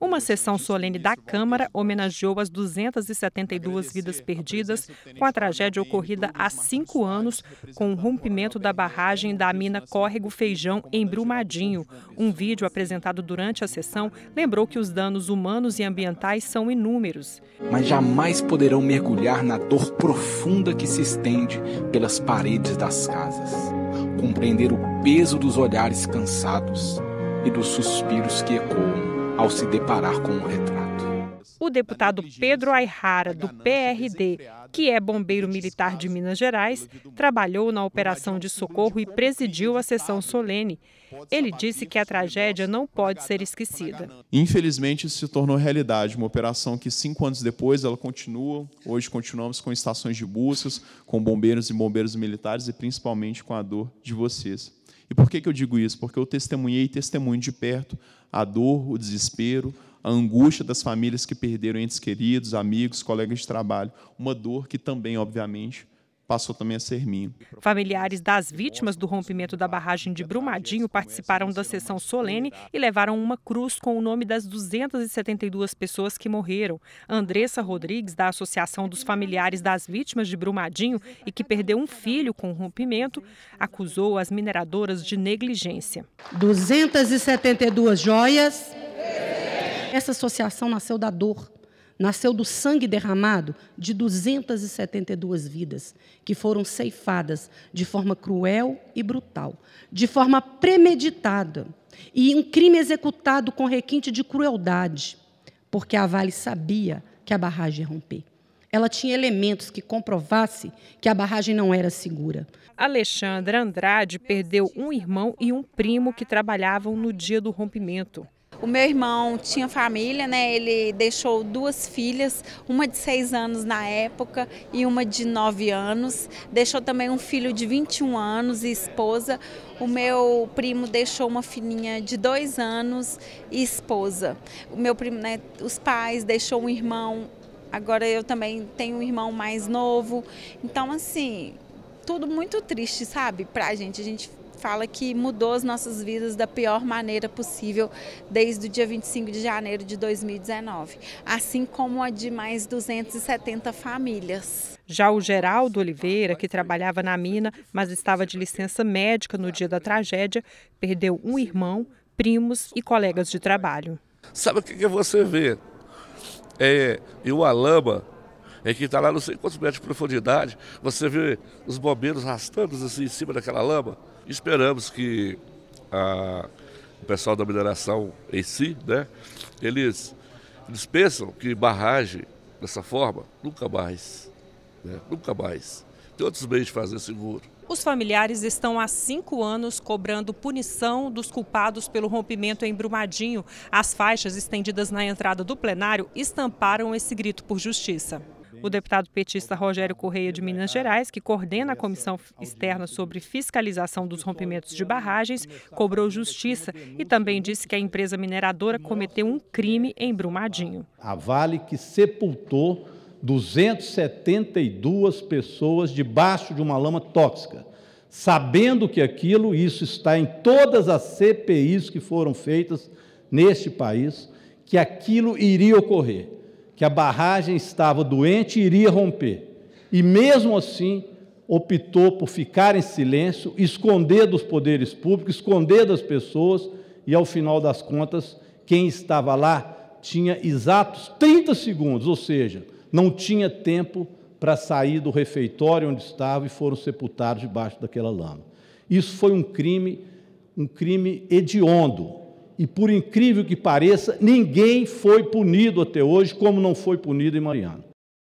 Uma sessão solene da Câmara homenageou as 272 vidas perdidas com a tragédia ocorrida há cinco anos com o rompimento da barragem da mina Córrego Feijão, em Brumadinho. Um vídeo apresentado durante a sessão lembrou que os danos humanos e ambientais são inúmeros. Mas jamais poderão mergulhar na dor profunda que se estende pelas paredes das casas, compreender o peso dos olhares cansados e dos suspiros que ecoam ao se deparar com o retrato. O deputado Pedro Ayrara, do PRD, que é bombeiro militar de Minas Gerais, trabalhou na operação de socorro e presidiu a sessão solene. Ele disse que a tragédia não pode ser esquecida. Infelizmente, isso se tornou realidade. Uma operação que cinco anos depois ela continua. Hoje continuamos com estações de buscas, com bombeiros e bombeiros militares e principalmente com a dor de vocês. E por que, que eu digo isso? Porque eu testemunhei e testemunho de perto a dor, o desespero, a angústia das famílias que perderam entes queridos, amigos, colegas de trabalho. Uma dor que também, obviamente, passou também a ser minho. Familiares das vítimas do rompimento da barragem de Brumadinho participaram da sessão solene e levaram uma cruz com o nome das 272 pessoas que morreram. Andressa Rodrigues, da Associação dos Familiares das Vítimas de Brumadinho e que perdeu um filho com o rompimento, acusou as mineradoras de negligência. 272 joias. Essa associação nasceu da dor nasceu do sangue derramado de 272 vidas que foram ceifadas de forma cruel e brutal, de forma premeditada e um crime executado com requinte de crueldade, porque a Vale sabia que a barragem ia romper. Ela tinha elementos que comprovasse que a barragem não era segura. Alexandra Andrade perdeu um irmão e um primo que trabalhavam no dia do rompimento. O meu irmão tinha família, né? Ele deixou duas filhas, uma de seis anos na época e uma de nove anos. Deixou também um filho de 21 anos e esposa. O meu primo deixou uma filhinha de dois anos e esposa. O meu primo, né, os pais deixou um irmão. Agora eu também tenho um irmão mais novo. Então assim, tudo muito triste, sabe? Pra gente, a gente fala que mudou as nossas vidas da pior maneira possível desde o dia 25 de janeiro de 2019, assim como a de mais 270 famílias. Já o Geraldo Oliveira, que trabalhava na mina, mas estava de licença médica no dia da tragédia, perdeu um irmão, primos e colegas de trabalho. Sabe o que você vê? É, e o Alama é que está lá não sei quantos metros de profundidade. Você vê os bombeiros arrastando assim em cima daquela lama. Esperamos que a, o pessoal da mineração em si, né, eles, eles pensam que barragem dessa forma nunca mais. Né, nunca mais. Tem outros meios de fazer seguro. Os familiares estão há cinco anos cobrando punição dos culpados pelo rompimento em Brumadinho. As faixas estendidas na entrada do plenário estamparam esse grito por justiça. O deputado petista Rogério Correia de Minas Gerais, que coordena a comissão externa sobre fiscalização dos rompimentos de barragens, cobrou justiça e também disse que a empresa mineradora cometeu um crime em Brumadinho. A Vale que sepultou 272 pessoas debaixo de uma lama tóxica, sabendo que aquilo, isso está em todas as CPIs que foram feitas neste país, que aquilo iria ocorrer que a barragem estava doente e iria romper. E mesmo assim, optou por ficar em silêncio, esconder dos poderes públicos, esconder das pessoas, e ao final das contas, quem estava lá tinha exatos 30 segundos, ou seja, não tinha tempo para sair do refeitório onde estava e foram sepultados debaixo daquela lama. Isso foi um crime, um crime hediondo, e por incrível que pareça, ninguém foi punido até hoje como não foi punido em Mariana.